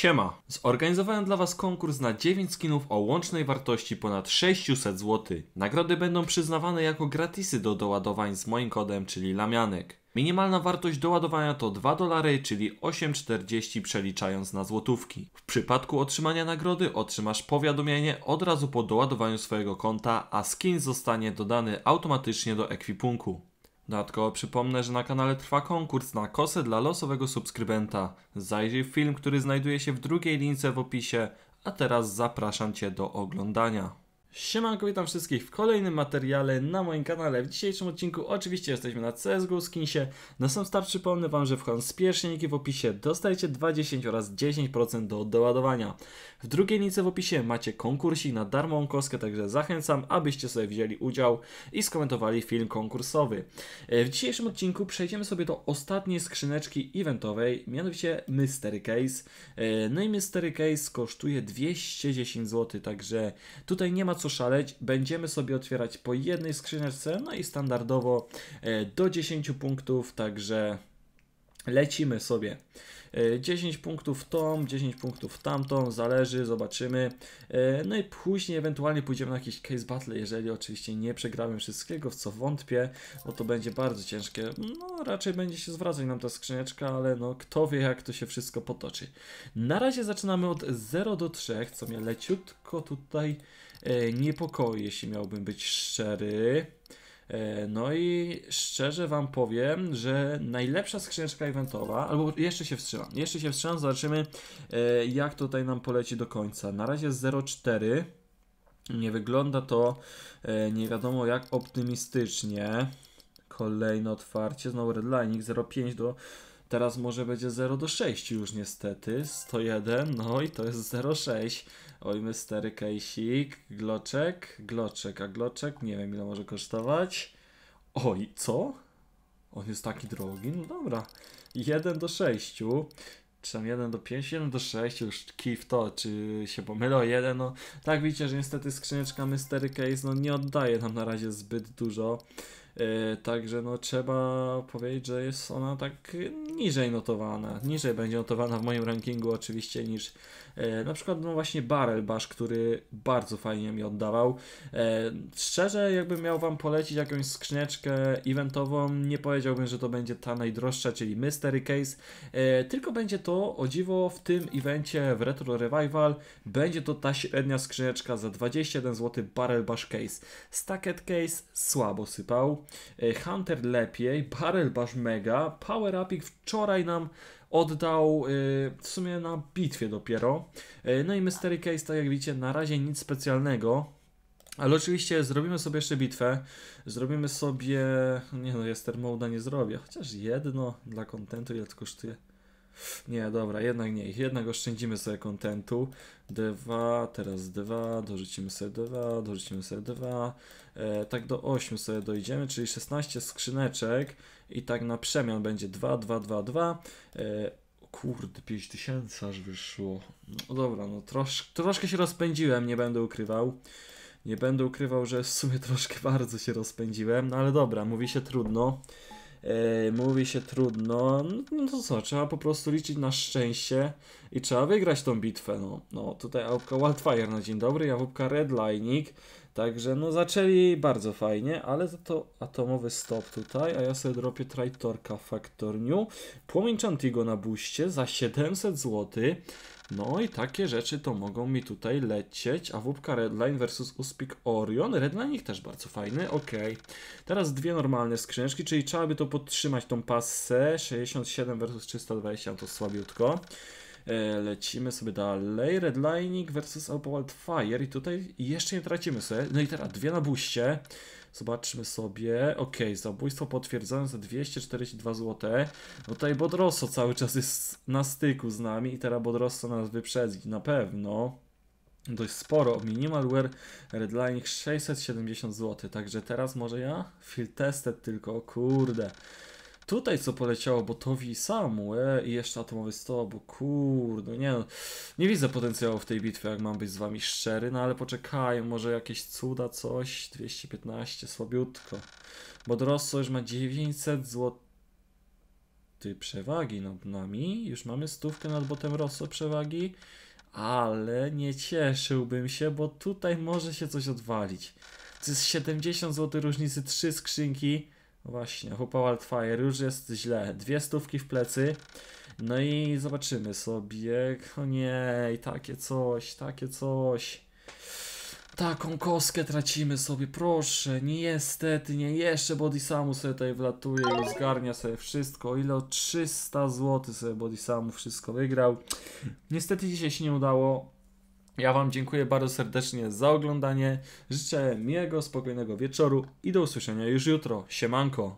Siema! Zorganizowałem dla Was konkurs na 9 skinów o łącznej wartości ponad 600 zł. Nagrody będą przyznawane jako gratisy do doładowań z moim kodem, czyli Lamianek. Minimalna wartość doładowania to 2 dolary, czyli 8,40 przeliczając na złotówki. W przypadku otrzymania nagrody otrzymasz powiadomienie od razu po doładowaniu swojego konta, a skin zostanie dodany automatycznie do ekwipunku. Dodatkowo przypomnę, że na kanale trwa konkurs na kosę dla losowego subskrybenta. Zajrzyj w film, który znajduje się w drugiej lince w opisie, a teraz zapraszam Cię do oglądania. Siemanko, witam wszystkich w kolejnym materiale na moim kanale. W dzisiejszym odcinku oczywiście jesteśmy na CSGO Skinsie. Na sam start przypomnę Wam, że wchodząc z pierwszej w opisie dostajecie 20 oraz 10% do doładowania. W drugiej lince w opisie macie konkursik na darmową kostkę, także zachęcam, abyście sobie wzięli udział i skomentowali film konkursowy. E, w dzisiejszym odcinku przejdziemy sobie do ostatniej skrzyneczki eventowej, mianowicie Mystery Case. E, no i Mystery Case kosztuje 210 zł, także tutaj nie ma co szaleć, będziemy sobie otwierać po jednej skrzyneczce, no i standardowo e, do 10 punktów, także lecimy sobie. 10 e, punktów tą, 10 punktów tamtą, zależy, zobaczymy. E, no i później ewentualnie pójdziemy na jakiś case battle, jeżeli oczywiście nie przegramy wszystkiego, w co wątpię, bo to będzie bardzo ciężkie. No raczej będzie się zwracać nam ta skrzyneczka, ale no kto wie jak to się wszystko potoczy. Na razie zaczynamy od 0 do 3, co mnie leciutko tutaj E, niepokoi, jeśli miałbym być szczery. E, no i szczerze Wam powiem, że najlepsza skrzyneczka eventowa, albo jeszcze się wstrzymam, jeszcze się wstrzymam, zobaczymy e, jak tutaj nam poleci do końca. Na razie 0,4. Nie wygląda to nie wiadomo jak optymistycznie. Kolejne otwarcie, znowu redlining 0,5 do Teraz może będzie 0 do 6 już niestety. 101, no i to jest 0,6. Oj, mystery Casey, gloczek, gloczek, a gloczek nie wiem ile może kosztować. Oj, co? On jest taki drogi? No dobra. 1 do 6. Czy tam 1 do 5, 1 do 6, już kij w to, czy się pomylę 1, no tak widzicie, że niestety skrzyneczka Mystery Case no nie oddaje nam na razie zbyt dużo. E, także no trzeba powiedzieć, że jest ona tak niżej notowana. Niżej będzie notowana w moim rankingu oczywiście niż e, na przykład no właśnie Barrel Bash, który bardzo fajnie mi oddawał. E, szczerze jakbym miał Wam polecić jakąś skrzyneczkę eventową, nie powiedziałbym, że to będzie ta najdroższa, czyli Mystery Case, tylko będzie to o dziwo w tym evencie w Retro Revival, będzie to ta średnia skrzyneczka za 21 zł Barrel Bash Case. Stacket Case słabo sypał, E, Hunter lepiej, Barrel Bash mega, Power Upik wczoraj nam oddał e, w sumie na bitwie dopiero. E, no i Mystery Case, tak jak widzicie, na razie nic specjalnego. Ale oczywiście zrobimy sobie jeszcze bitwę, zrobimy sobie... nie no, Jester Moda nie zrobię, chociaż jedno dla kontentu ile to kosztuje. Nie, dobra, jednak nie. Jednak oszczędzimy sobie kontentu. Dwa, teraz dwa, dorzucimy sobie dwa, dorzucimy sobie dwa. E, tak do 8 sobie dojdziemy, czyli 16 skrzyneczek i tak na przemian będzie 2, 2, 2, 2. E, kurde, 5000 aż wyszło. No dobra, no trosz, troszkę się rozpędziłem, nie będę ukrywał. Nie będę ukrywał, że w sumie troszkę bardzo się rozpędziłem, no ale dobra, mówi się trudno. Yy, mówi się trudno, no, no to co, trzeba po prostu liczyć na szczęście i trzeba wygrać tą bitwę, no. No tutaj AWP Wildfire na dzień dobry, AWP Redlining, Także no zaczęli bardzo fajnie, ale za to atomowy stop tutaj, a ja sobie dropię Traitorka Factor New. Płomień Chantigo na buście za 700 zł. No i takie rzeczy to mogą mi tutaj lecieć. A wóbka Redline versus Uspik Orion. Redline ich też bardzo fajny, ok. Teraz dwie normalne skrzyneczki, czyli trzeba by to podtrzymać tą pasę. 67 versus 320 to słabiutko. E, lecimy sobie dalej. Redlining versus Alpha Wildfire i tutaj jeszcze nie tracimy sobie. No i teraz dwie na buście. Zobaczmy sobie. Ok, zabójstwo potwierdzone za 242 zł. No tutaj Bodroso cały czas jest na styku z nami i teraz Bodroso nas wyprzedzi na pewno dość sporo. Minimalware Redlining 670 zł, także teraz może ja? Field tested tylko, kurde tutaj co poleciało Botowi i Samu, e, i jeszcze atomowy stoł, bo kurde, nie no, nie widzę potencjału w tej bitwie, jak mam być z wami szczery, no ale poczekaj, może jakieś cuda, coś, 215, słabiutko, bo Drosso już ma 900 zł przewagi nad nami, już mamy stówkę nad botem Rosso przewagi, ale nie cieszyłbym się, bo tutaj może się coś odwalić. To jest 70 zł różnicy, trzy skrzynki, Właśnie, Hupa Wildfire, już jest źle. Dwie stówki w plecy. No i zobaczymy sobie. O nie, takie coś, takie coś. Taką kostkę tracimy sobie, proszę. Niestety, nie. Jeszcze Body Samu sobie tutaj wlatuje i zgarnia sobie wszystko. Ile o 300 zł sobie Body Samu wszystko wygrał. Niestety dzisiaj się nie udało. Ja Wam dziękuję bardzo serdecznie za oglądanie. Życzę miłego, spokojnego wieczoru i do usłyszenia już jutro. Siemanko!